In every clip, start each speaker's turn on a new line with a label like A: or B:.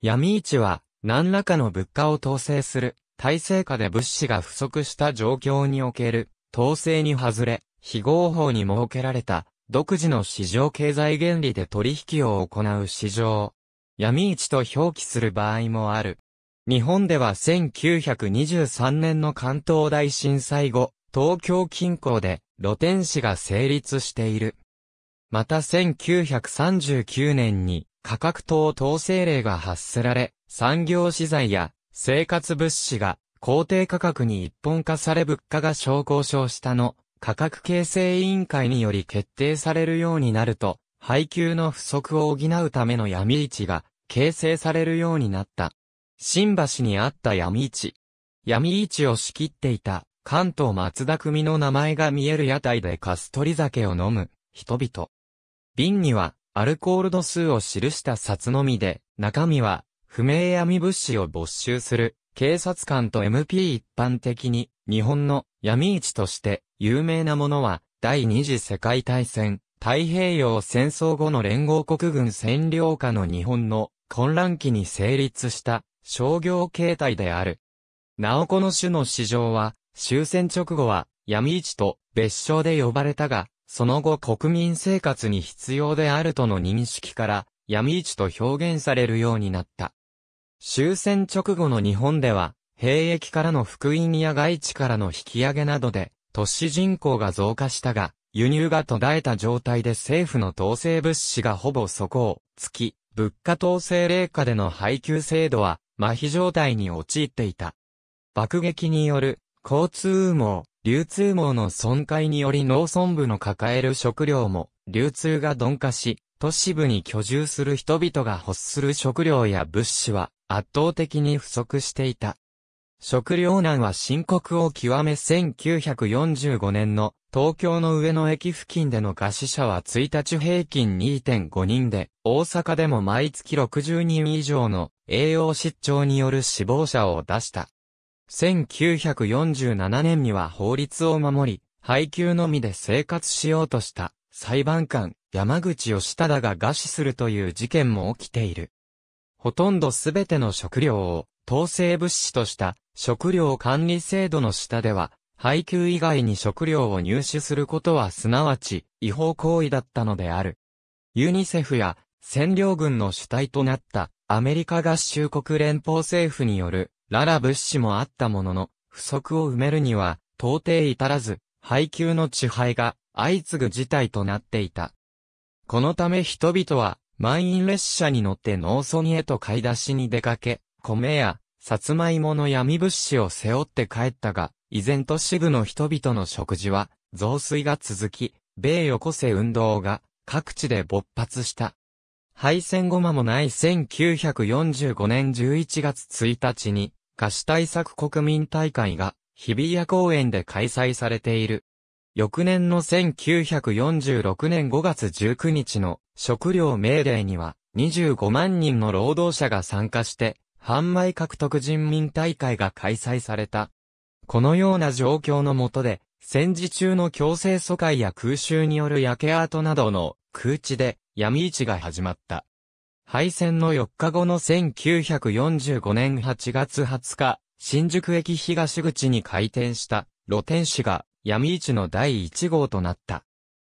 A: 闇市は、何らかの物価を統制する、体制下で物資が不足した状況における、統制に外れ、非合法に設けられた、独自の市場経済原理で取引を行う市場。闇市と表記する場合もある。日本では1923年の関東大震災後、東京近郊で露天市が成立している。また1939年に価格等統制令が発せられ、産業資材や生活物資が公定価格に一本化され物価が昇降したの価格形成委員会により決定されるようになると、配給の不足を補うための闇市が形成されるようになった。新橋にあった闇市。闇市を仕切っていた関東松田組の名前が見える屋台でカストリ酒を飲む人々。瓶にはアルコール度数を記した札のみで、中身は、不明闇物資を没収する、警察官と MP 一般的に、日本の闇市として有名なものは、第二次世界大戦、太平洋戦争後の連合国軍占領下の日本の混乱期に成立した商業形態である。なおこの種の市場は、終戦直後は闇市と別称で呼ばれたが、その後国民生活に必要であるとの認識から闇市と表現されるようになった。終戦直後の日本では、兵役からの福音や外地からの引き上げなどで、都市人口が増加したが、輸入が途絶えた状態で政府の統制物資がほぼ底をつき、物価統制冷下での配給制度は、麻痺状態に陥っていた。爆撃による交通網、流通網の損壊により農村部の抱える食料も、流通が鈍化し、都市部に居住する人々が欲する食料や物資は圧倒的に不足していた。食糧難は深刻を極め1945年の東京の上野駅付近での餓死者は1日平均2.5人で、大阪でも毎月60人以上の栄養失調による死亡者を出した。1947年には法律を守り、配給のみで生活しようとした裁判官山口義忠が餓死するという事件も起きている。ほとんどすべての食料を統制物資とした食料管理制度の下では、配給以外に食料を入手することはすなわち違法行為だったのである。ユニセフや占領軍の主体となったアメリカ合衆国連邦政府によるララ物資もあったものの、不足を埋めるには、到底至らず、配給の地配が相次ぐ事態となっていた。このため人々は、満員列車に乗って農村へと買い出しに出かけ、米や、さつまいもの闇物資を背負って帰ったが、依然と支部の人々の食事は、増水が続き、米横瀬運動が、各地で勃発した。敗戦後間もない1945年11月1日に、歌詞対策国民大会が日比谷公園で開催されている。翌年の1946年5月19日の食料命令には25万人の労働者が参加して販売獲得人民大会が開催された。このような状況の下で戦時中の強制疎開や空襲による焼け跡などの空地で闇市が始まった。敗戦の4日後の1945年8月20日、新宿駅東口に開店した露天市が闇市の第1号となった。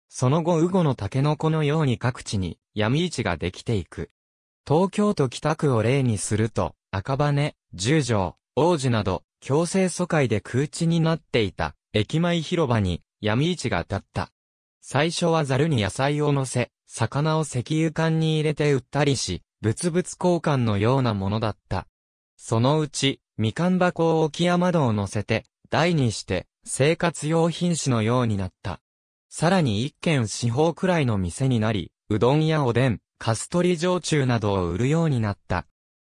A: その後、ウゴのタケノコのように各地に闇市ができていく。東京都北区を例にすると、赤羽、十条、王子など、強制疎開で空地になっていた駅前広場に闇市が立った。最初はザルに野菜を乗せ、魚を石油缶に入れて売ったりし、物々交換のようなものだった。そのうち、みかん箱を置き山戸を乗せて、台にして、生活用品紙のようになった。さらに一軒四方くらいの店になり、うどんやおでん、カストリ焼酎などを売るようになった。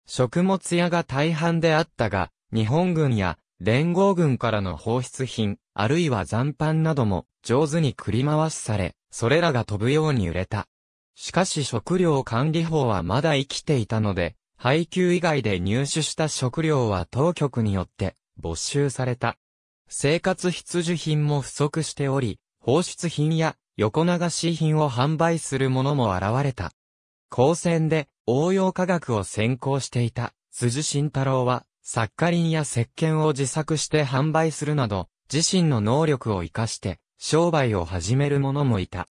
A: 食物屋が大半であったが、日本軍や連合軍からの放出品、あるいは残飯なども上手に繰り回しされ、それらが飛ぶように売れた。しかし食料管理法はまだ生きていたので、配給以外で入手した食料は当局によって没収された。生活必需品も不足しており、放出品や横流し品を販売する者も現れた。高専で応用科学を専攻していた辻慎太郎は、サッカリンや石鹸を自作して販売するなど、自身の能力を活かして、商売を始める者もいた。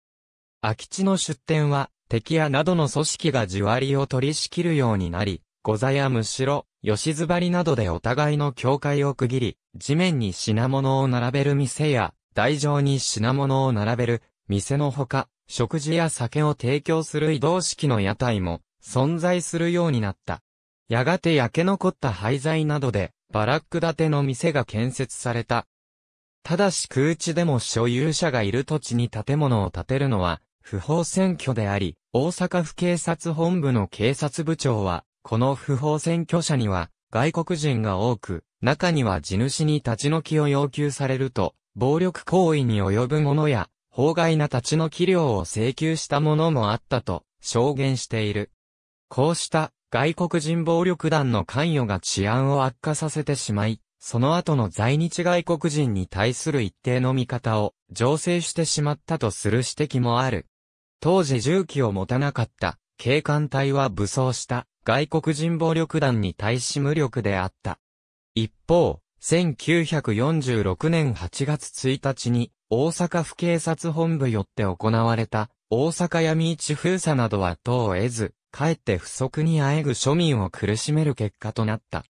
A: 空き地の出店は、敵屋などの組織が地割りを取り仕切るようになり、御座やむしろ、吉ずばりなどでお互いの境界を区切り、地面に品物を並べる店や、台上に品物を並べる店のほか、食事や酒を提供する移動式の屋台も存在するようになった。やがて焼け残った廃材などで、バラック建ての店が建設されたただし空地でも所有者がいる土地に建物を建てるのは、不法占拠であり、大阪府警察本部の警察部長は、この不法占拠者には、外国人が多く、中には地主に立ち退きを要求されると、暴力行為に及ぶ者や、法外な立ち退き料を請求した者もあったと、証言している。こうした、外国人暴力団の関与が治安を悪化させてしまい、その後の在日外国人に対する一定の見方を醸成してしまったとする指摘もある。当時銃器を持たなかった警官隊は武装した外国人暴力団に対し無力であった。一方、1946年8月1日に大阪府警察本部よって行われた大阪闇市封鎖などは党を得ず、かえって不足にあえぐ庶民を苦しめる結果となった。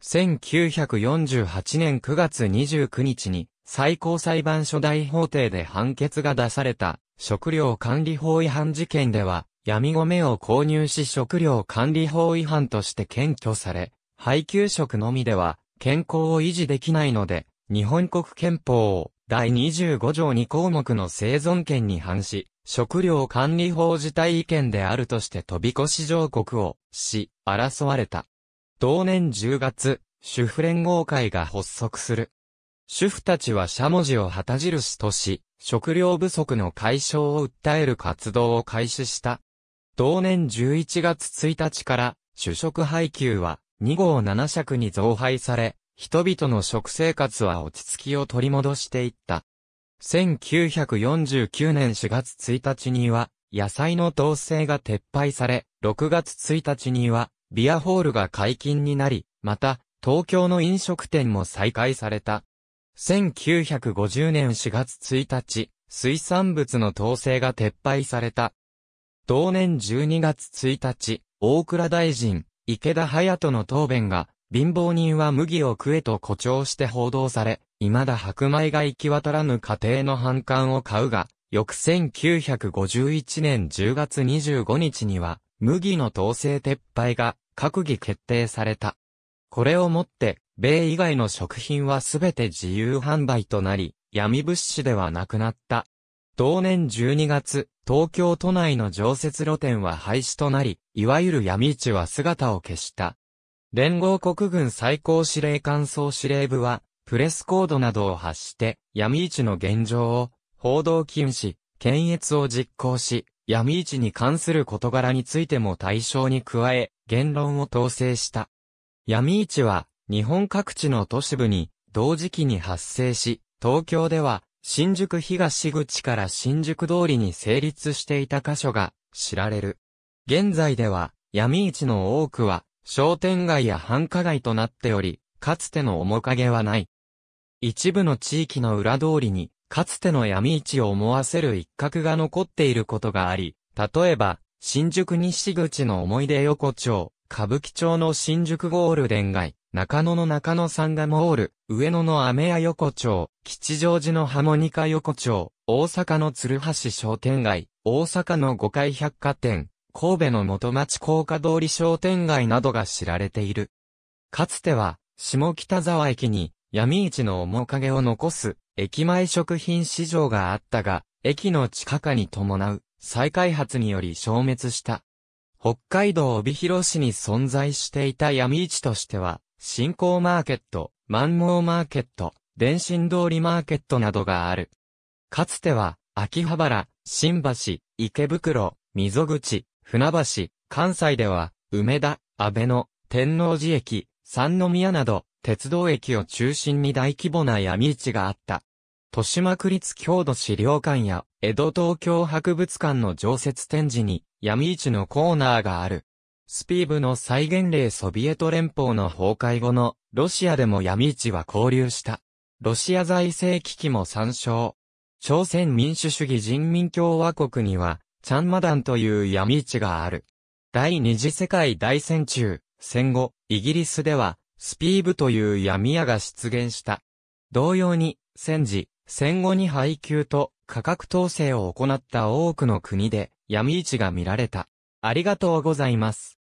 A: 1948年9月29日に最高裁判所大法廷で判決が出された食料管理法違反事件では闇米を購入し食料管理法違反として検挙され、配給食のみでは健康を維持できないので、日本国憲法第25条2項目の生存権に反し、食料管理法自体意見であるとして飛び越し上告をし、争われた。同年10月、主婦連合会が発足する。主婦たちはしゃもじを旗印とし、食料不足の解消を訴える活動を開始した。同年11月1日から、主食配給は2号7尺に増配され、人々の食生活は落ち着きを取り戻していった。1949年4月1日には、野菜の統制が撤廃され、6月1日には、ビアホールが解禁になり、また、東京の飲食店も再開された。1950年4月1日、水産物の統制が撤廃された。同年12月1日、大倉大臣、池田隼人の答弁が、貧乏人は麦を食えと誇張して報道され、未だ白米が行き渡らぬ家庭の反感を買うが、翌1951年10月25日には、麦の統制撤廃が閣議決定された。これをもって、米以外の食品はすべて自由販売となり、闇物資ではなくなった。同年12月、東京都内の常設露店は廃止となり、いわゆる闇市は姿を消した。連合国軍最高司令官総司令部は、プレスコードなどを発して、闇市の現状を、報道禁止、検閲を実行し、闇市に関する事柄についても対象に加え、言論を統制した。闇市は、日本各地の都市部に、同時期に発生し、東京では、新宿東口から新宿通りに成立していた箇所が、知られる。現在では、闇市の多くは、商店街や繁華街となっており、かつての面影はない。一部の地域の裏通りに、かつての闇市を思わせる一角が残っていることがあり、例えば、新宿西口の思い出横丁、歌舞伎町の新宿ゴールデン街、中野の中野サンガモール、上野の飴屋横丁、吉祥寺のハモニカ横丁、大阪の鶴橋商店街、大阪の五階百貨店、神戸の元町高架通り商店街などが知られている。かつては、下北沢駅に闇市の面影を残す駅前食品市場があったが、駅の地下化に伴う再開発により消滅した。北海道帯広市に存在していた闇市としては、新興マーケット、万能マーケット、電信通りマーケットなどがある。かつては、秋葉原、新橋、池袋、溝口、船橋、関西では、梅田、安倍野、天王寺駅、三宮など、鉄道駅を中心に大規模な闇市があった。豊島区立郷土資料館や、江戸東京博物館の常設展示に、闇市のコーナーがある。スピーブの再現例ソビエト連邦の崩壊後の、ロシアでも闇市は交流した。ロシア財政危機も参照。朝鮮民主主義人民共和国には、チャンマダンという闇市がある。第二次世界大戦中、戦後、イギリスでは、スピーブという闇屋が出現した。同様に、戦時、戦後に配給と価格統制を行った多くの国で闇市が見られた。ありがとうございます。